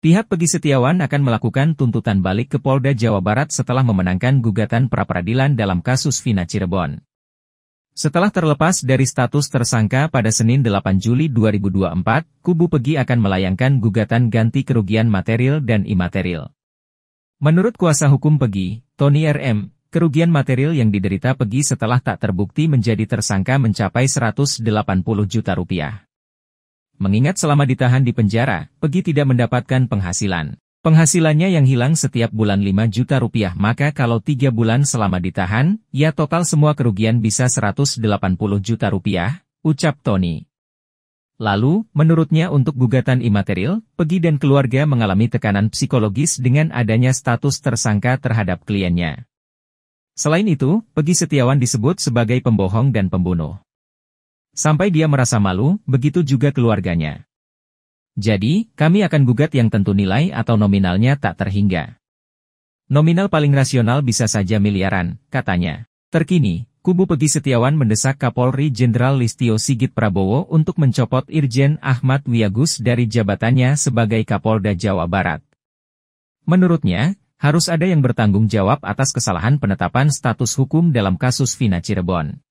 Pihak Pegi Setiawan akan melakukan tuntutan balik ke Polda Jawa Barat setelah memenangkan gugatan pra-peradilan dalam kasus Vina Cirebon. Setelah terlepas dari status tersangka pada Senin 8 Juli 2024, kubu Pegi akan melayangkan gugatan ganti kerugian material dan imaterial. Menurut kuasa hukum Pegi, Tony RM, kerugian material yang diderita Pegi setelah tak terbukti menjadi tersangka mencapai 180 juta rupiah. Mengingat selama ditahan di penjara, Pegi tidak mendapatkan penghasilan. Penghasilannya yang hilang setiap bulan 5 juta rupiah maka kalau 3 bulan selama ditahan, ya total semua kerugian bisa 180 juta rupiah, ucap Tony. Lalu, menurutnya untuk gugatan imaterial, Pegi dan keluarga mengalami tekanan psikologis dengan adanya status tersangka terhadap kliennya. Selain itu, Pegi Setiawan disebut sebagai pembohong dan pembunuh. Sampai dia merasa malu, begitu juga keluarganya. Jadi, kami akan gugat yang tentu nilai atau nominalnya tak terhingga. Nominal paling rasional bisa saja miliaran, katanya. Terkini, kubu Pegi Setiawan mendesak Kapolri Jenderal Listio Sigit Prabowo untuk mencopot Irjen Ahmad Wiyagus dari jabatannya sebagai Kapolda Jawa Barat. Menurutnya, harus ada yang bertanggung jawab atas kesalahan penetapan status hukum dalam kasus Vina Cirebon.